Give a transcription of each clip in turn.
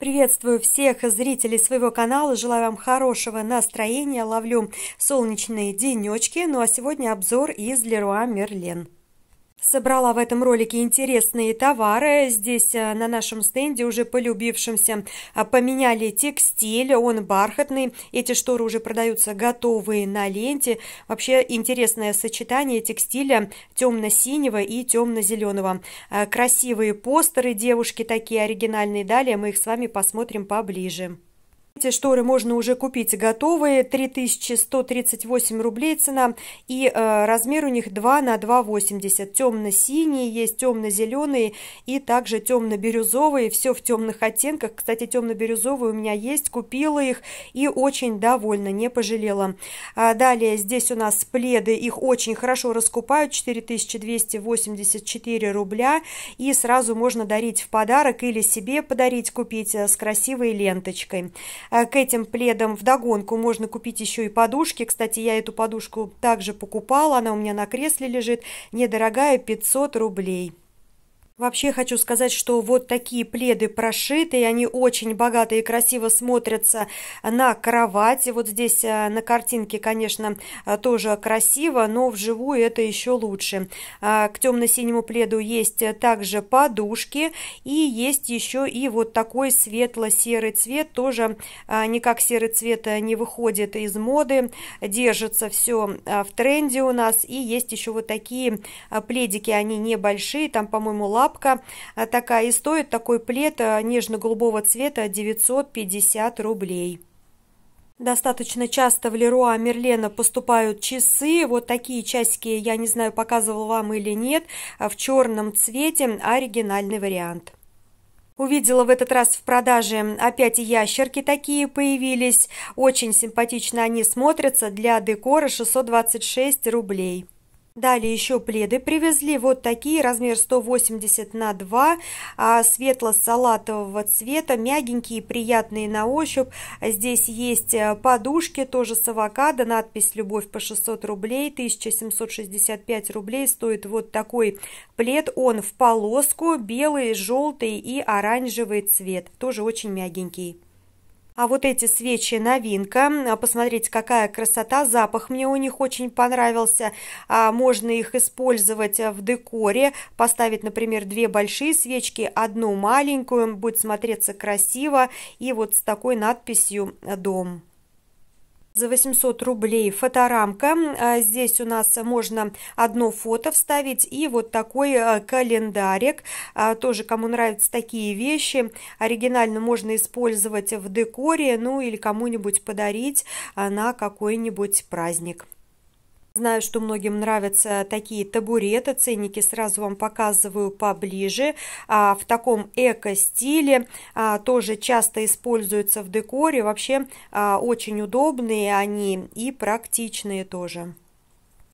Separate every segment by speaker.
Speaker 1: Приветствую всех зрителей своего канала, желаю вам хорошего настроения, ловлю солнечные денечки, ну а сегодня обзор из Леруа Мерлен собрала в этом ролике интересные товары. Здесь э, на нашем стенде, уже полюбившимся э, поменяли текстиль, он бархатный. Эти шторы уже продаются готовые на ленте. Вообще интересное сочетание текстиля темно-синего и темно-зеленого. Э, красивые постеры, девушки такие оригинальные. Далее мы их с вами посмотрим поближе. Эти шторы можно уже купить готовые, 3138 рублей цена, и э, размер у них 2 на 2,80. Темно-синие есть, темно-зеленые и также темно-бирюзовые, все в темных оттенках. Кстати, темно-бирюзовые у меня есть, купила их и очень довольна, не пожалела. А далее здесь у нас пледы, их очень хорошо раскупают, 4284 рубля, и сразу можно дарить в подарок или себе подарить, купить э, с красивой ленточкой. Э, к этим пледам вдогонку можно купить еще и подушки. Кстати, я эту подушку также покупала, она у меня на кресле лежит. Недорогая, 500 рублей. Вообще хочу сказать, что вот такие пледы прошитые, они очень богато и красиво смотрятся на кровати. Вот здесь э, на картинке, конечно, э, тоже красиво, но вживую это еще лучше. А, к темно-синему пледу есть э, также подушки и есть еще и вот такой светло-серый цвет. Тоже а, никак серый цвет не выходит из моды, держится все в тренде у нас. И есть еще вот такие пледики, они небольшие, там, по-моему, лап лапка э, такая, и стоит такой плед э, нежно-голубого цвета 950 рублей. Достаточно часто в Леруа Мерлена поступают часы, вот такие часики, я не знаю, показывал вам или нет, а в черном цвете, оригинальный вариант. Увидела в этот раз в продаже опять ящерки такие появились. Очень симпатично они смотрятся. Для декора 626 рублей. Далее еще пледы привезли. Вот такие, размер 180 на 2, а, светло-салатового цвета, мягенькие, приятные на ощупь. Здесь есть э, подушки, тоже с авокадо, надпись «Любовь» по 600 рублей, 1765 рублей стоит вот такой плед. Он в полоску, белый, желтый и оранжевый цвет, тоже очень мягенький. А вот эти свечи новинка. А, посмотрите, какая красота. Запах мне у них очень понравился. А, можно их использовать э, в декоре. Поставить, например, две большие свечки, одну маленькую. Будет смотреться красиво. И вот с такой надписью «Дом» за 800 рублей фоторамка. А, здесь у нас можно одно фото вставить и вот такой а, календарик. А, тоже, кому нравятся такие вещи, оригинально можно использовать в декоре, ну или кому-нибудь подарить на какой-нибудь праздник. Знаю, что многим нравятся такие табуреты, ценники сразу вам показываю поближе. А, в таком эко-стиле а, тоже часто используются в декоре, вообще а, очень удобные они и практичные тоже.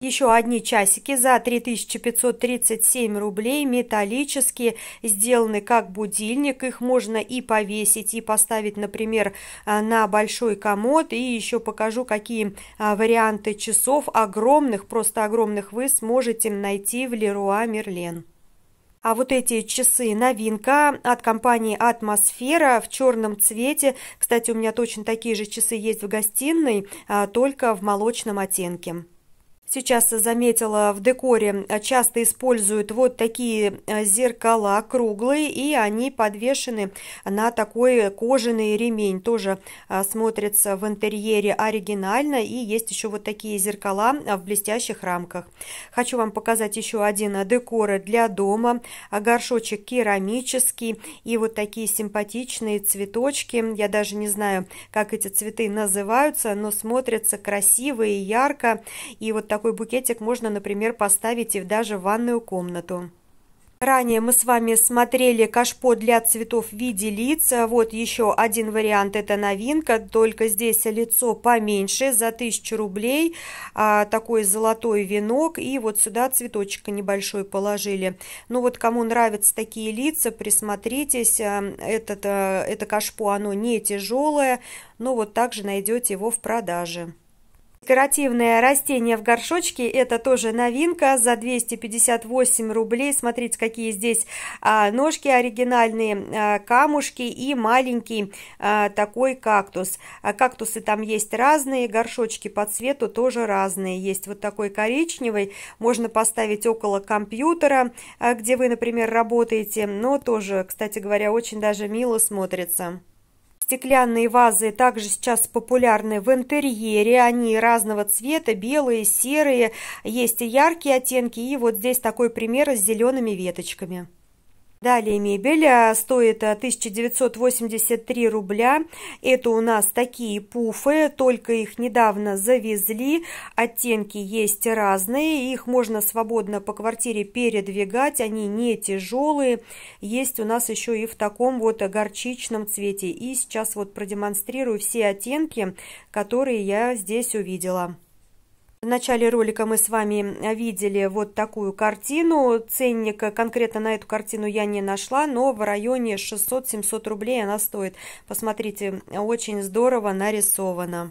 Speaker 1: Еще одни часики за 3537 рублей, металлические, сделаны как будильник, их можно и повесить, и поставить, например, э, на большой комод, и еще покажу, какие э, варианты часов огромных, просто огромных вы сможете найти в Леруа Мерлен. А вот эти часы новинка от компании «Атмосфера» в черном цвете. Кстати, у меня точно такие же часы есть в гостиной, а, только в молочном оттенке. Сейчас заметила в декоре э, часто используют вот такие э, зеркала круглые и они подвешены на такой кожаный ремень. Тоже э, смотрится в интерьере оригинально и есть еще вот такие зеркала в блестящих рамках. Хочу вам показать еще один декор для дома. Горшочек керамический и вот такие симпатичные цветочки. Я даже не знаю, как эти цветы называются, но смотрятся красиво и ярко. И вот такой такой букетик можно, например, поставить и даже в ванную комнату. Ранее мы с вами смотрели кашпо для цветов в виде лиц. Вот еще один вариант, это новинка, только здесь лицо поменьше, за 1000 рублей. А, такой золотой венок и вот сюда цветочек небольшой положили. Ну вот кому нравятся такие лица, присмотритесь. А, этот, а, это кашпо, оно не тяжелое, но вот также найдете его в продаже. Декоративное растение в горшочке – это тоже новинка за 258 рублей. Смотрите, какие здесь а, ножки оригинальные, а, камушки и маленький а, такой кактус. Кактусы там есть разные, горшочки по цвету тоже разные. Есть вот такой коричневый, можно поставить около компьютера, где вы, например, работаете, но тоже, кстати говоря, очень даже мило смотрится. Стеклянные вазы также сейчас популярны в интерьере, они разного цвета, белые, серые, есть и яркие оттенки, и вот здесь такой пример с зелеными веточками. Далее мебель а, стоит 1983 а, рубля. Это у нас такие пуфы, только их недавно завезли. Оттенки есть разные, их можно свободно по квартире передвигать, они не тяжелые. Есть у нас еще и в таком вот горчичном цвете. И сейчас вот продемонстрирую все оттенки, которые я здесь увидела. В начале ролика мы с вами видели вот такую картину. Ценника э, конкретно на эту картину я не нашла, но в районе 600-700 рублей она стоит. Посмотрите, очень здорово нарисована.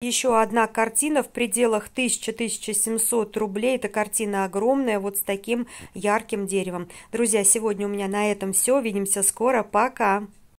Speaker 1: Еще одна картина в пределах 1000-1700 рублей. Эта картина огромная, вот с таким ярким деревом. Друзья, сегодня у меня на этом все. Увидимся скоро. Пока!